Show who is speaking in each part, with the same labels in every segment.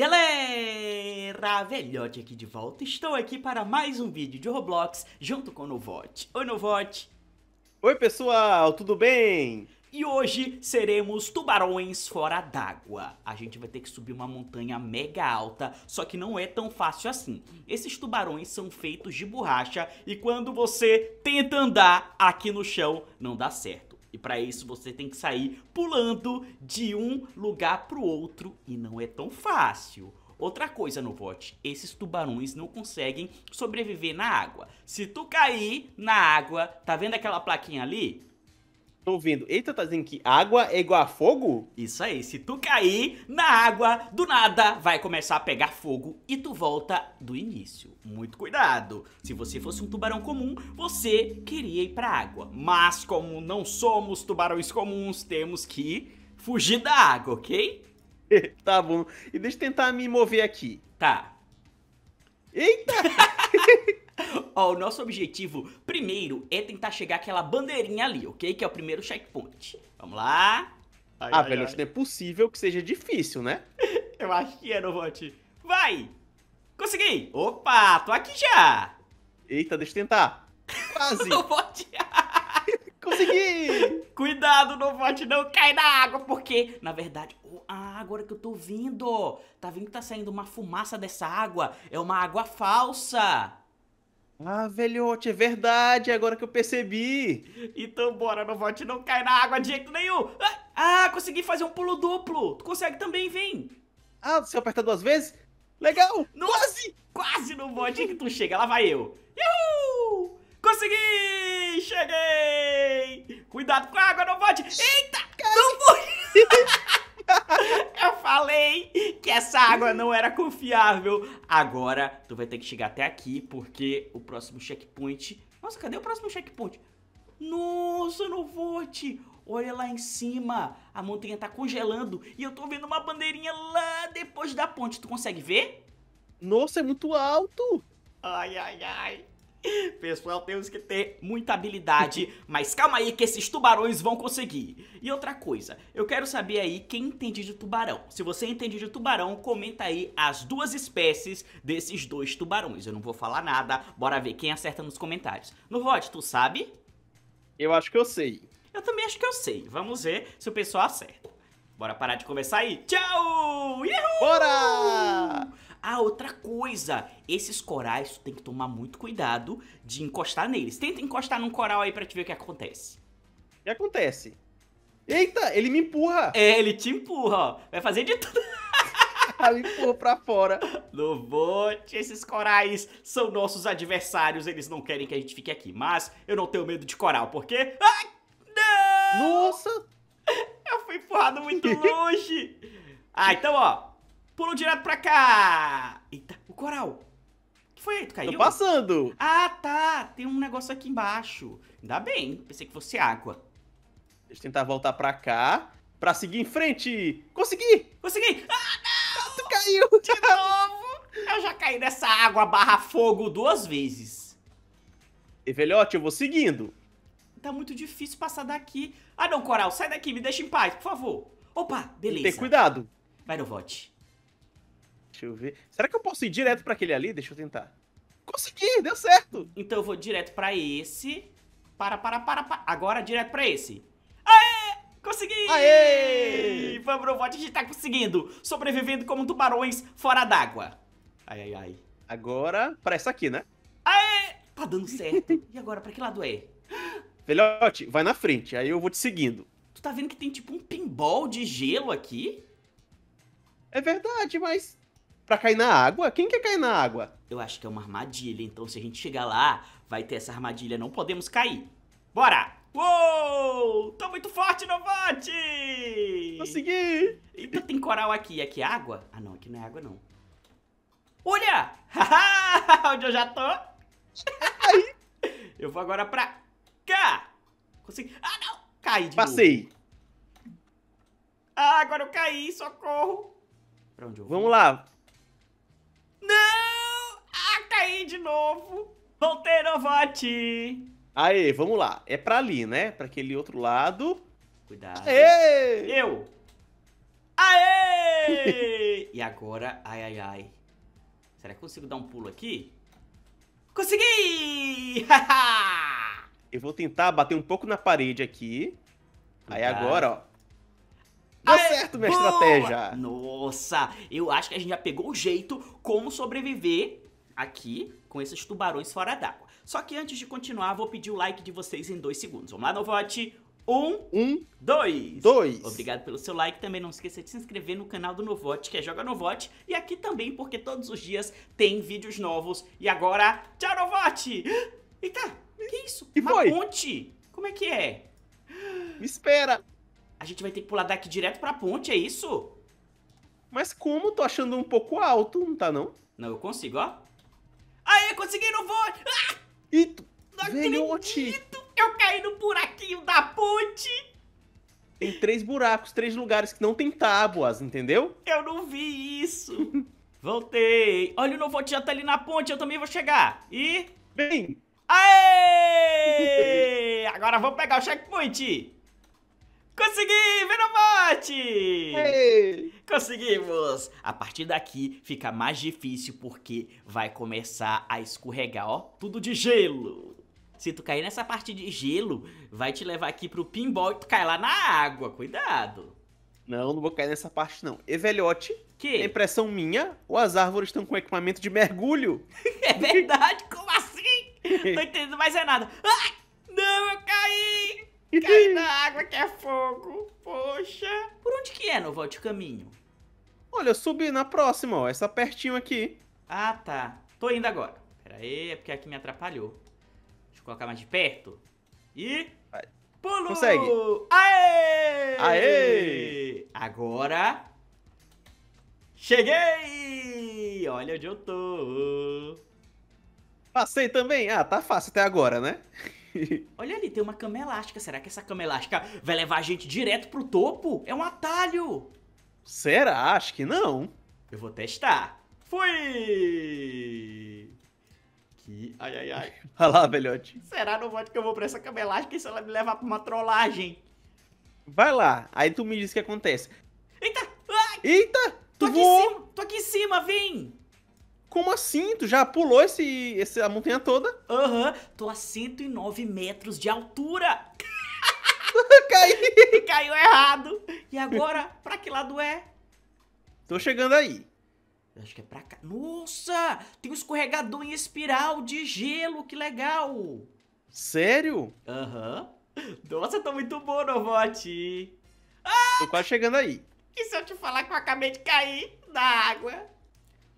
Speaker 1: Galera, velhote aqui de volta, estou aqui para mais um vídeo de Roblox junto com o Novote. Oi Novote! Oi pessoal, tudo bem? E hoje seremos tubarões fora d'água. A gente vai ter que subir uma montanha mega alta, só que não é tão fácil assim. Esses tubarões são feitos de borracha e quando você tenta andar aqui no chão, não dá certo. E para isso você tem que sair pulando de um lugar pro outro e não é tão fácil. Outra coisa no pote, esses tubarões não conseguem sobreviver na água. Se tu cair na água, tá vendo aquela plaquinha ali? Tô vendo. Eita, tá dizendo que água é igual a fogo? Isso aí. Se tu cair na água, do nada vai começar a pegar fogo e tu volta do início. Muito cuidado. Se você fosse um tubarão comum, você queria ir pra água. Mas como não somos tubarões comuns, temos que fugir da água, ok? tá bom. E deixa eu tentar me mover aqui. Tá. Eita! Ó, o nosso objetivo primeiro é tentar chegar aquela bandeirinha ali, ok? Que é o primeiro checkpoint. Vamos lá. Ah, ai, ah, ai, velho, ai. acho que é possível que seja difícil, né? Eu acho que é, Novote. Vai! Consegui! Opa, tô aqui já! Eita, deixa eu tentar. Quase! Novote! Consegui! Cuidado, Novote, não cai na água, porque, na verdade... Oh, ah, agora que eu tô vindo, tá vendo que tá saindo uma fumaça dessa água? É uma água falsa! Ah, velhote, é verdade, é agora que eu percebi. Então bora, não volte, não cai na água de jeito nenhum. Ah, ah consegui fazer um pulo duplo. Tu consegue também, vem. Ah, se aperta duas vezes? Legal, Nossa, quase. Quase no bote que tu chega, lá vai eu. Uhul, consegui, cheguei. Cuidado com a água, não volte. Eita, não morri. Eu falei que essa água não era confiável. Agora tu vai ter que chegar até aqui, porque o próximo checkpoint. Nossa, cadê o próximo checkpoint? Nossa, não vou te. Olha lá em cima, a montanha tá congelando e eu tô vendo uma bandeirinha lá depois da ponte. Tu consegue ver? Nossa, é muito alto! Ai, ai, ai. Pessoal, temos que ter muita habilidade, mas calma aí que esses tubarões vão conseguir. E outra coisa, eu quero saber aí quem entende de tubarão. Se você entende de tubarão, comenta aí as duas espécies desses dois tubarões. Eu não vou falar nada, bora ver quem acerta nos comentários. No Rod, tu sabe? Eu acho que eu sei. Eu também acho que eu sei. Vamos ver se o pessoal acerta. Bora parar de conversar aí. Tchau! Uhul! Bora! Ah, outra coisa, esses corais tu tem que tomar muito cuidado de encostar neles. Tenta encostar num coral aí pra te ver o que acontece. O que acontece? Eita, ele me empurra! É, ele te empurra, ó. Vai fazer de tudo. me empurra pra fora. bote, esses corais são nossos adversários, eles não querem que a gente fique aqui. Mas eu não tenho medo de coral, porque... Ai, não! Nossa! Eu fui empurrado muito longe! Ah, então, ó, Pulo direto pra cá. Eita, o coral. O que foi aí? Tu tá caiu? Tô passando. Ah, tá. Tem um negócio aqui embaixo. Ainda bem. Pensei que fosse água. Deixa eu tentar voltar pra cá. Pra seguir em frente. Consegui. Consegui. Ah, não. Tu caiu. De novo. eu já caí nessa água barra fogo duas vezes. E velhote, eu vou seguindo. Tá muito difícil passar daqui. Ah, não, coral. Sai daqui. Me deixa em paz, por favor. Opa, beleza. Tem cuidado. Vai no vote. Deixa eu ver. Será que eu posso ir direto para aquele ali? Deixa eu tentar. Consegui, deu certo. Então eu vou direto para esse. Para, para, para, para. Agora direto para esse. Aê! Consegui! Aê! robot, a gente tá conseguindo. Sobrevivendo como tubarões fora d'água. Ai, ai, ai. Agora para essa aqui, né? Aê! Tá dando certo. e agora, para que lado é? Velhote, vai na frente, aí eu vou te seguindo. Tu tá vendo que tem tipo um pinball de gelo aqui? É verdade, mas para cair na água? Quem quer cair na água? Eu acho que é uma armadilha, então se a gente chegar lá, vai ter essa armadilha, não podemos cair. Bora! Uou! Tô muito forte, Novante! Consegui! Então tem coral aqui. Aqui é água? Ah, não. Aqui não é água, não. Olha! Onde eu já tô? eu vou agora pra cá. Consegui. Ah, não! Caí de Passei. Novo. Ah, agora eu caí. Socorro. Pra onde eu vou? Vamos lá. Aí de novo. Voltei, Novati. Aê, vamos lá. É pra ali, né? Pra aquele outro lado. Cuidado. Aê! Eu. Aê! e agora, ai, ai, ai. Será que eu consigo dar um pulo aqui? Consegui! eu vou tentar bater um pouco na parede aqui. Cuidado. Aí agora, ó.
Speaker 2: Deu Aê, certo minha boa. estratégia.
Speaker 1: Nossa, eu acho que a gente já pegou o jeito como sobreviver aqui com esses tubarões fora d'água. Só que antes de continuar, vou pedir o like de vocês em dois segundos. Vamos lá, no vote. Um, um, dois. Dois. Obrigado pelo seu like. Também não esqueça de se inscrever no canal do Novote, que é Joga Novote. E aqui também, porque todos os dias tem vídeos novos. E agora, tchau, Novote! Eita, que isso? Que Uma foi? ponte! Como é que é? Me espera! A gente vai ter que pular daqui direto pra ponte, é isso? Mas como? Tô achando um pouco alto, não tá não? Não, eu consigo, ó consegui, não vou! Ah! E não velhote. Eu caí no buraquinho da ponte! Tem três buracos, três lugares que não tem tábuas, entendeu? Eu não vi isso! Voltei! Olha o Novote já tá ali na ponte, eu também vou chegar! E... Vem! Aê! Agora vamos pegar o checkpoint! Consegui, Venomote! Conseguimos! A partir daqui fica mais difícil porque vai começar a escorregar, ó, tudo de gelo. Se tu cair nessa parte de gelo, vai te levar aqui pro pinball e tu cai lá na água, cuidado. Não, não vou cair nessa parte não. Evelhote, que? É impressão minha, ou as árvores estão com equipamento de mergulho? é verdade, como assim? Não entendo, mais é nada. não, eu caí! Cai na água que é fogo. Poxa. Por onde que é, Novote, o caminho? Olha, eu subi na próxima, ó. Essa pertinho aqui. Ah, tá. Tô indo agora. Pera aí, é porque aqui me atrapalhou. Deixa eu colocar mais de perto. E... Vai. Pulo! Consegue. Aê! Aê! Agora... Cheguei! Olha onde eu tô. Passei também? Ah, tá fácil até agora, né? Olha ali, tem uma cama elástica. Será que essa cama elástica vai levar a gente direto pro topo? É um atalho! Será? Acho que não. Eu vou testar. Fui! Que... Ai, ai, ai. Olha lá, velhote. Será não voto que eu vou pra essa cama elástica e se ela me levar pra uma trollagem? Vai lá, aí tu me diz o que acontece. Eita! Ai! Eita! Tô tu aqui voou. em cima, tô aqui em cima, vem! como assim? Tu já pulou esse, esse, a montanha toda? Aham, uhum, tô a 109 metros de altura. Caiu. Caiu errado. E agora, pra que lado é? Tô chegando aí. Eu acho que é pra cá. Nossa, tem um escorregador em espiral de gelo, que legal. Sério? Aham. Uhum. Nossa, tô tá muito bom, Novote. Ah! Tô quase chegando aí. E se eu te falar que eu acabei de cair na água?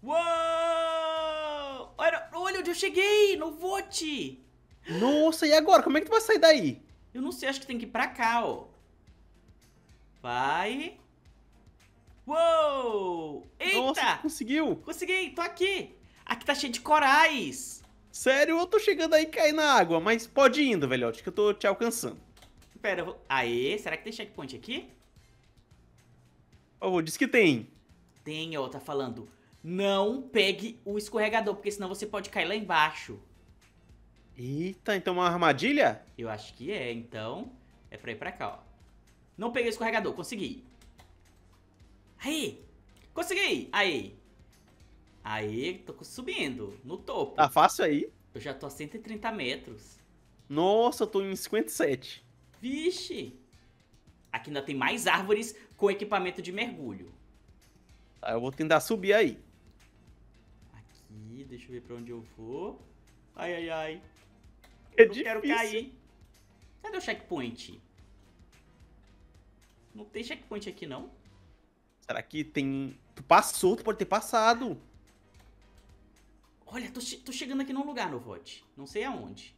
Speaker 1: Uou! Olha, olha onde eu cheguei, no vote. Nossa, e agora? Como é que tu vai sair daí? Eu não sei, acho que tem que ir pra cá, ó. Vai. Uou! Eita! Nossa, conseguiu! Consegui, tô aqui. Aqui tá cheio de corais. Sério, eu tô chegando aí e na água, mas pode ir indo, velhote, que eu tô te alcançando. Pera, eu vou... Aê, será que tem checkpoint aqui? Por favor, diz que tem. Tem, ó, tá falando. Não pegue o escorregador, porque senão você pode cair lá embaixo. Eita, então é uma armadilha? Eu acho que é, então é pra ir pra cá, ó. Não peguei o escorregador, consegui. Aí, consegui, aí. Aí, tô subindo, no topo. Tá fácil aí? Eu já tô a 130 metros. Nossa, eu tô em 57. Vixe. Aqui ainda tem mais árvores com equipamento de mergulho. Tá, eu vou tentar subir aí deixa eu ver pra onde eu vou. Ai, ai, ai. É eu difícil. quero cair. Cadê o checkpoint? Não tem checkpoint aqui, não? Será que tem... Tu passou, tu pode ter passado. Olha, tô, che tô chegando aqui num lugar, Novot. Não sei aonde.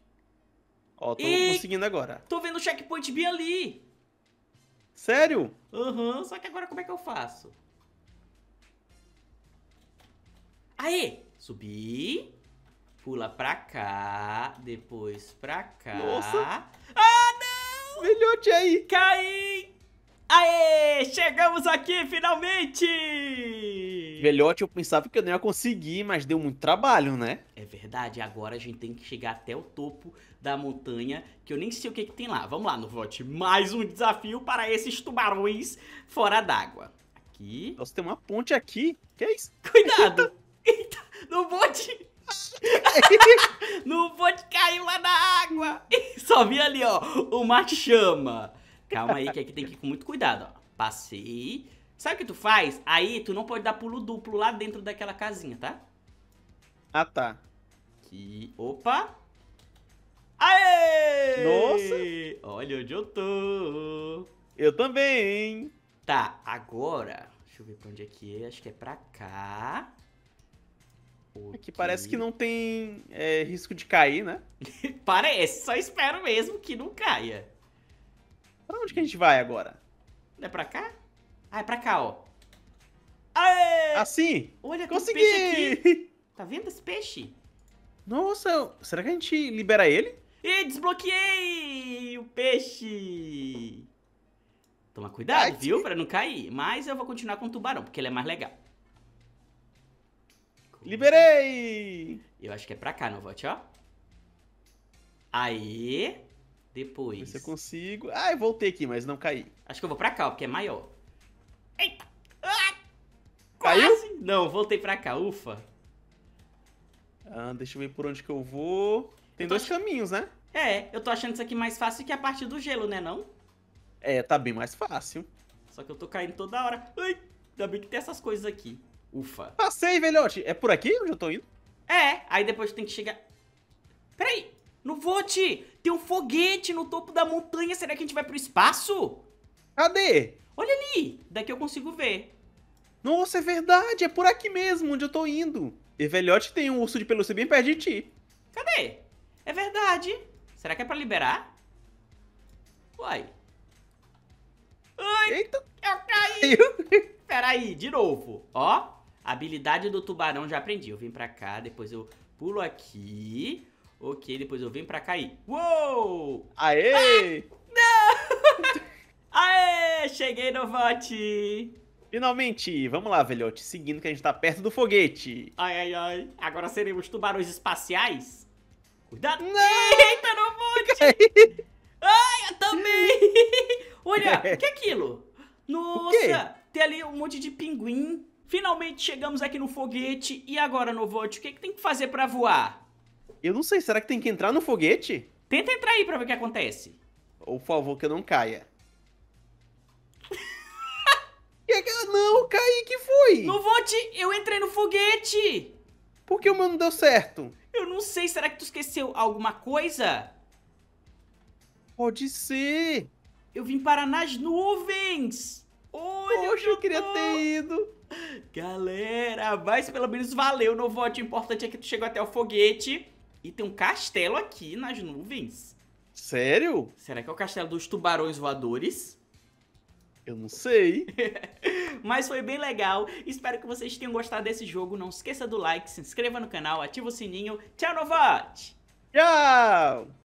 Speaker 1: Ó, tô e... conseguindo agora. Tô vendo o checkpoint bem ali. Sério? Aham, uhum, só que agora como é que eu faço? Aê! Subi. Pula pra cá. Depois pra cá. Nossa. Ah, não! Velhote aí. Caí. Aê! Chegamos aqui, finalmente! Velhote, eu pensava que eu não ia conseguir, mas deu muito trabalho, né? É verdade, agora a gente tem que chegar até o topo da montanha, que eu nem sei o que, que tem lá. Vamos lá, no vote. Mais um desafio para esses tubarões fora d'água. Aqui. Nossa, tem uma ponte aqui. Que é isso? Cuidado! vi ali, ó, o Mate chama. Calma aí, que aqui tem que ir com muito cuidado, ó. Passei. Sabe o que tu faz? Aí tu não pode dar pulo duplo lá dentro daquela casinha, tá? Ah, tá. Aqui. Opa! Aê! Nossa! Olha onde eu tô. Eu também. Tá, agora... Deixa eu ver pra onde é que é. Acho que é pra cá. Okay. É que parece que não tem é, risco de cair, né? parece, só espero mesmo que não caia. Pra onde que a gente vai agora? É pra cá? Ah, é pra cá, ó. Aê! Assim? Olha, consegui! Peixe aqui. Tá vendo esse peixe? Nossa, será que a gente libera ele? E desbloqueei o peixe! Toma cuidado, Ai, viu? Que... Pra não cair. Mas eu vou continuar com o tubarão, porque ele é mais legal. Liberei! Eu acho que é pra cá, não vote, ó. Aí. Depois. se eu consigo. Ah, eu voltei aqui, mas não caí. Acho que eu vou pra cá, ó, porque é maior. Eita! Ah, Caiu? Quase. Não, voltei pra cá, ufa. Ah, deixa eu ver por onde que eu vou. Tem eu dois ach... caminhos, né? É, eu tô achando isso aqui mais fácil que a parte do gelo, né não? É, tá bem mais fácil. Só que eu tô caindo toda hora. Ai, ainda bem que tem essas coisas aqui. Ufa. Passei, velhote. É por aqui onde eu tô indo? É, aí depois tem que chegar... Peraí, não vou, te! Tem um foguete no topo da montanha. Será que a gente vai pro espaço? Cadê? Olha ali! Daqui eu consigo ver. Nossa, é verdade! É por aqui mesmo onde eu tô indo. E velhote tem um urso de pelúcia bem perto de ti. Cadê? É verdade. Será que é pra liberar? Uai. Ai! Eita! Eu caí! Peraí, de novo. Ó. Habilidade do tubarão já aprendi. Eu vim pra cá, depois eu pulo aqui. Ok, depois eu vim pra cá e... Uou! Aê! Ah, não! Aê! Cheguei no vote! Finalmente! Vamos lá, velhote. Seguindo que a gente tá perto do foguete. Ai, ai, ai. Agora seremos tubarões espaciais? Cuidado! Não! Eita, no vote! ai, eu também! Olha, o que é aquilo? Nossa! Tem ali um monte de pinguim. Finalmente chegamos aqui no foguete. E agora, Novote, o que, é que tem que fazer para voar? Eu não sei, será que tem que entrar no foguete? Tenta entrar aí pra ver o que acontece. Ou, por favor, que eu não caia. não, caí, que foi? Novote, eu entrei no foguete! Por que o meu não deu certo? Eu não sei, será que tu esqueceu alguma coisa? Pode ser! Eu vim parar nas nuvens! Olha Poxa, eu, eu queria ter ido! Galera, mas pelo menos valeu no O importante é que tu chegou até o foguete. E tem um castelo aqui nas nuvens. Sério? Será que é o castelo dos tubarões voadores? Eu não sei. Mas foi bem legal. Espero que vocês tenham gostado desse jogo. Não esqueça do like, se inscreva no canal, ativa o sininho. Tchau, Novote! Tchau!